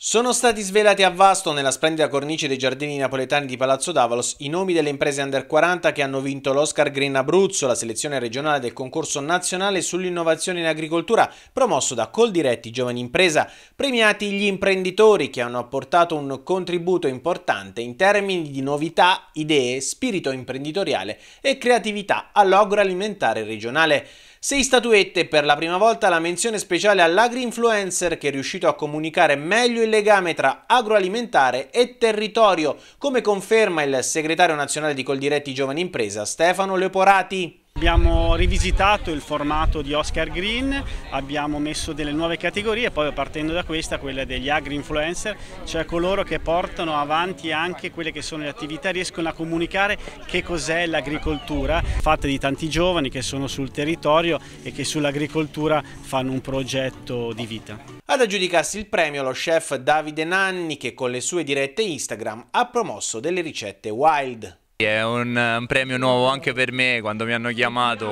Sono stati svelati a vasto nella splendida cornice dei giardini napoletani di Palazzo Davalos i nomi delle imprese under 40 che hanno vinto l'Oscar Green Abruzzo, la selezione regionale del concorso nazionale sull'innovazione in agricoltura promosso da Coldiretti Giovani Impresa, premiati gli imprenditori che hanno apportato un contributo importante in termini di novità, idee, spirito imprenditoriale e creatività all'agroalimentare regionale. 6 statuette e per la prima volta la menzione speciale all'agri-influencer che è riuscito a comunicare meglio il legame tra agroalimentare e territorio, come conferma il segretario nazionale di Coldiretti Giovani Impresa Stefano Leoporati. Abbiamo rivisitato il formato di Oscar Green, abbiamo messo delle nuove categorie, poi partendo da questa, quella degli agri influencer, cioè coloro che portano avanti anche quelle che sono le attività, riescono a comunicare che cos'è l'agricoltura, fatta di tanti giovani che sono sul territorio e che sull'agricoltura fanno un progetto di vita. Ad aggiudicarsi il premio lo chef Davide Nanni che con le sue dirette Instagram ha promosso delle ricette wild. È un, eh, un, premio nuovo anche per me, quando mi hanno chiamato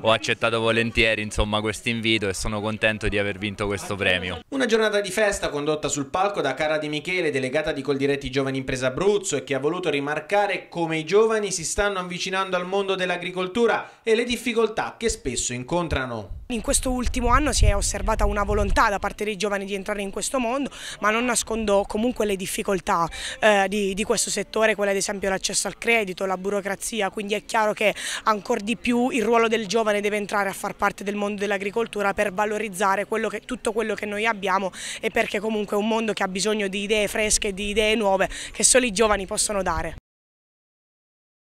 ho accettato volentieri questo invito e sono contento di aver vinto questo premio. Una giornata di festa condotta sul palco da Cara Di Michele, delegata di Coldiretti Giovani Impresa Abruzzo e che ha voluto rimarcare come i giovani si stanno avvicinando al mondo dell'agricoltura e le difficoltà che spesso incontrano. In questo ultimo anno si è osservata una volontà da parte dei giovani di entrare in questo mondo, ma non nascondo comunque le difficoltà eh, di, di, questo settore, quella ad esempio l'accesso al credito, la burocrazia, quindi è chiaro che ancora di più il ruolo del giovane deve entrare a far parte del mondo dell'agricoltura per valorizzare quello che, tutto quello che noi abbiamo e perché comunque è un mondo che ha bisogno di idee fresche, di idee nuove che solo i giovani possono dare.